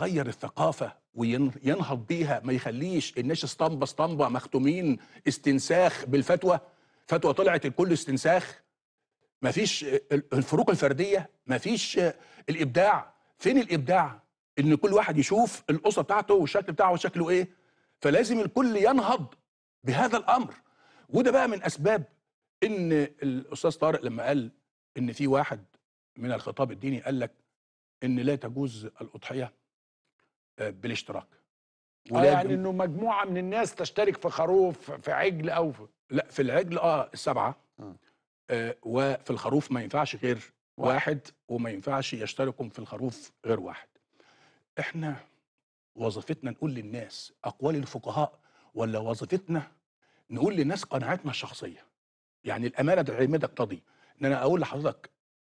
غير الثقافه وينهض بيها ما يخليش الناس اسطنبة اسطنبة مختومين استنساخ بالفتوى فتوى طلعت الكل استنساخ مفيش الفروق الفرديه مفيش الابداع فين الابداع ان كل واحد يشوف القصه بتاعته والشكل بتاعه شكله ايه فلازم الكل ينهض بهذا الامر وده بقى من اسباب ان الاستاذ طارق لما قال ان في واحد من الخطاب الديني قال لك ان لا تجوز الاضحيه آه، بالاشتراك آه، ولكن يعني انه مجموعه من الناس تشترك في خروف في عجل او في لا في العجل اه السبعه آه. آه وفي الخروف ما ينفعش غير واحد, واحد وما ينفعش يشتركوا في الخروف غير واحد احنا وظيفتنا نقول للناس اقوال الفقهاء ولا وظيفتنا نقول للناس قناعاتنا الشخصيه يعني الامانه العلميه تقتضي ان انا اقول لحضرتك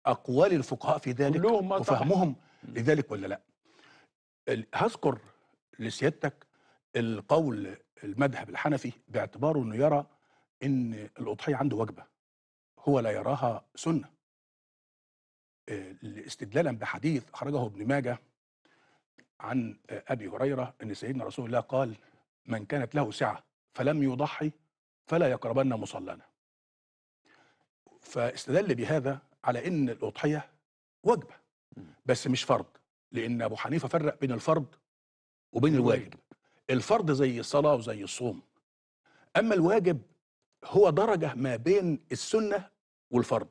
اقوال الفقهاء في ذلك وفهمهم لذلك ولا لا هذكر لسيادتك القول المذهب الحنفي باعتباره انه يرى ان الاضحيه عنده وجبه هو لا يراها سنه آه، استدلالا بحديث اخرجه ابن ماجه عن ابي هريره ان سيدنا رسول الله قال من كانت له سعه فلم يضحي فلا يقربن مصلانا فاستدل بهذا على ان الاضحيه وجبه بس مش فرض لان ابو حنيفه فرق بين الفرض وبين الواجب الفرض زي الصلاه وزي الصوم اما الواجب هو درجه ما بين السنه والفرض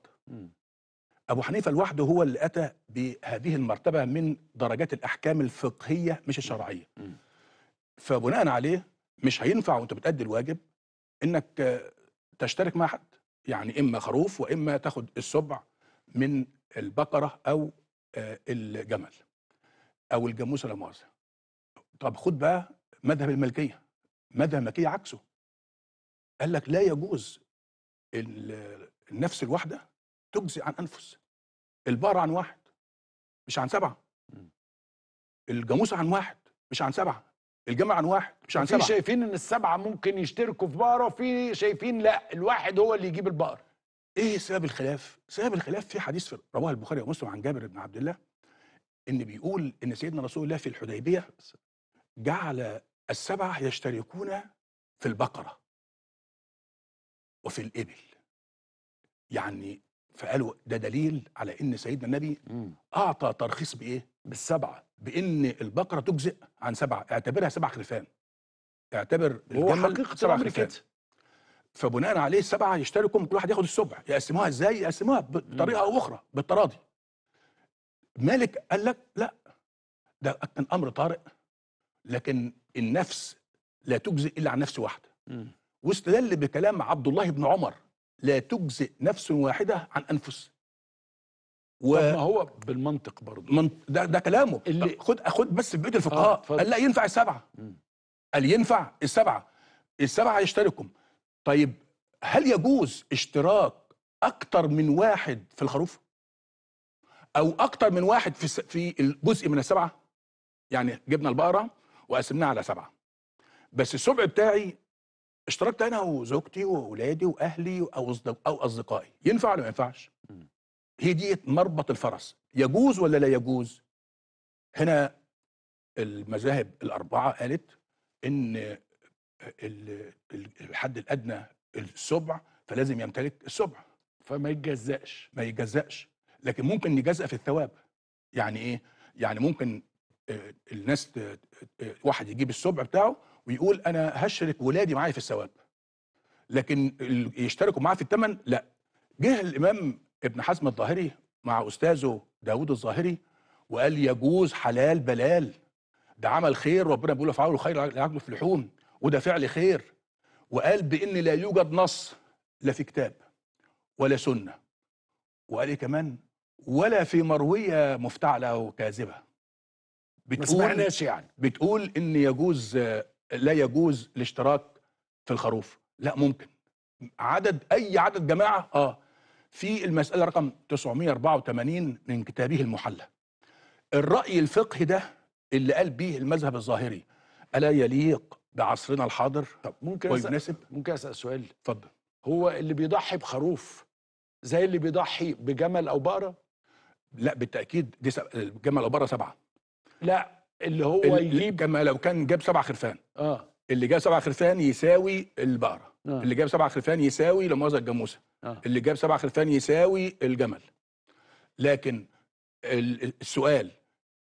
ابو حنيفه لوحده هو اللي اتى بهذه المرتبه من درجات الاحكام الفقهيه مش الشرعيه فبناء عليه مش هينفع وانت بتأدي الواجب انك تشترك مع حد يعني اما خروف واما تاخد السبع من البقره او آه، الجمل او الجاموسه لا مؤاخذه طب خد بقى مذهب الملكيه مذهب الملكيه عكسه قال لك لا يجوز النفس الواحده تجزي عن انفس البقره عن واحد مش عن سبعه الجاموسه عن واحد مش عن سبعه الجمع عن واحد مش عن سبعه في شايفين ان السبعه ممكن يشتركوا في بقره وفي شايفين لا الواحد هو اللي يجيب البقر ايه سبب الخلاف سبب الخلاف في حديث في رواه البخاري ومسلم عن جابر بن عبد الله ان بيقول ان سيدنا رسول الله في الحديبيه جعل السبعه يشتركون في البقره وفي الابل يعني فقالوا ده دليل على ان سيدنا النبي اعطى ترخيص بايه بالسبعه بان البقره تجزئ عن سبعه اعتبرها سبع خرفان اعتبر الجمل سبع خرفان فبناء عليه السبعه يشتركوا كل واحد ياخد السبع يقسموها ازاي يقسموها بطريقه او اخرى بالتراضي مالك قال لك لا ده كان امر طارئ لكن النفس لا تجزئ الا عن نفس واحده واستدل بكلام عبد الله بن عمر لا تجزئ نفس واحده عن انفس و... طب ما هو بالمنطق برضه من... ده, ده كلامه اللي... خد خد بس بيت الفقهاء آه قال لا ينفع السبعه مم. قال ينفع السبعه السبعه يشتركم طيب هل يجوز اشتراك اكتر من واحد في الخروف او اكتر من واحد في في الجزء من السبعه يعني جبنا البقره وقسمناها على سبعه بس السبع بتاعي اشتركت انا وزوجتي واولادي واهلي او او اصدقائي ينفع ولا ما ينفعش هي دي مربط الفرس يجوز ولا لا يجوز هنا المذاهب الاربعه قالت ان الحد الادنى السبع فلازم يمتلك السبع فما يتجزأش ما يتجزأش لكن ممكن نجازئه في الثواب يعني ايه يعني ممكن الناس واحد يجيب السبع بتاعه ويقول انا هشرك ولادي معايا في الثواب لكن يشتركوا معاه في الثمن لا جه الامام ابن حزم الظاهري مع استاذه داوود الظاهري وقال يجوز حلال بلال ده عمل خير ربنا بيقول افعلوا الخير لعقله في لحوم وده فعل خير وقال بان لا يوجد نص لا في كتاب ولا سنه وقال ايه كمان ولا في مرويه مفتعله وكاذبه بتقول يعني بتقول ان يجوز لا يجوز الاشتراك في الخروف لا ممكن عدد اي عدد جماعه اه في المساله رقم 984 من كتابه المحلى الراي الفقهي ده اللي قال به المذهب الظاهري الا يليق بعصرنا الحاضر طب ممكن ويناسب ممكن اسال سؤال اتفضل هو اللي بيضحي بخروف زي اللي بيضحي بجمل او بقره لا بالتاكيد دي سب... الجمع لو بره سبعه لا اللي هو ال... يجيب كما لو كان جاب سبع خرفان اه اللي جاب سبع خرفان يساوي البقره آه. اللي جاب سبع خرفان يساوي لمؤاخذه الجاموسه آه. اللي جاب سبع خرفان يساوي الجمل لكن السؤال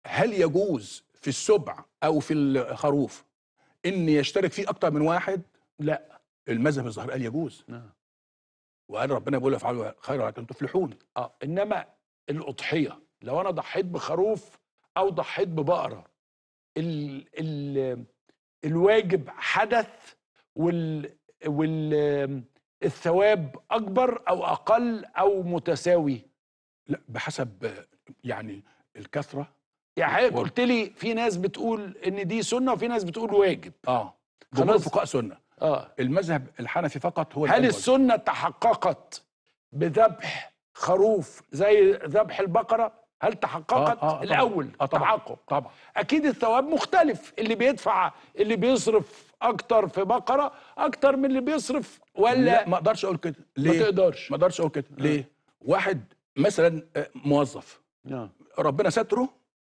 هل يجوز في السبع او في الخروف ان يشترك فيه اكتر من واحد لا المذهب الظاهر قال يجوز آه. وقال ربنا بيقول افعلوا خيرا لكن تفلحون اه انما الاضحيه لو انا ضحيت بخروف او ضحيت ببقره الـ الـ الواجب حدث والثواب اكبر او اقل او متساوي لا بحسب يعني الكثره يعني حضرتك قلت لي في ناس بتقول ان دي سنه وفي ناس بتقول واجب اه جمهور الفقهاء سنه اه المذهب الحنفي فقط هو هل السنه تحققت بذبح خروف زي ذبح البقره هل تحققت آه آه الاول آه طبعًا تحقق طبعا اكيد الثواب مختلف اللي بيدفع اللي بيصرف اكتر في بقره اكتر من اللي بيصرف ولا لا ما اقدرش اقول كده ليه ما تقدرش ما اقدرش اقول كده آه. ليه واحد مثلا آه، موظف آه. ربنا ستره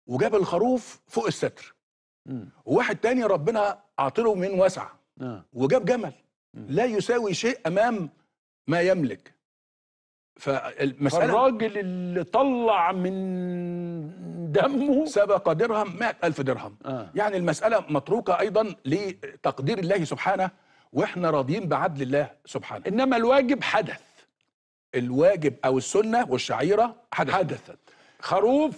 وجاب الخروف فوق الستر وواحد تاني ربنا اعطله من واسع آه. وجاب جمل م. لا يساوي شيء امام ما يملك فالمسألة الراجل اللي طلع من دمه سبق درهم مائة ألف درهم آه. يعني المسألة متروكة أيضا لتقدير الله سبحانه وإحنا راضيين بعدل الله سبحانه إنما الواجب حدث الواجب أو السنة والشعيرة حدث. حدثت خروف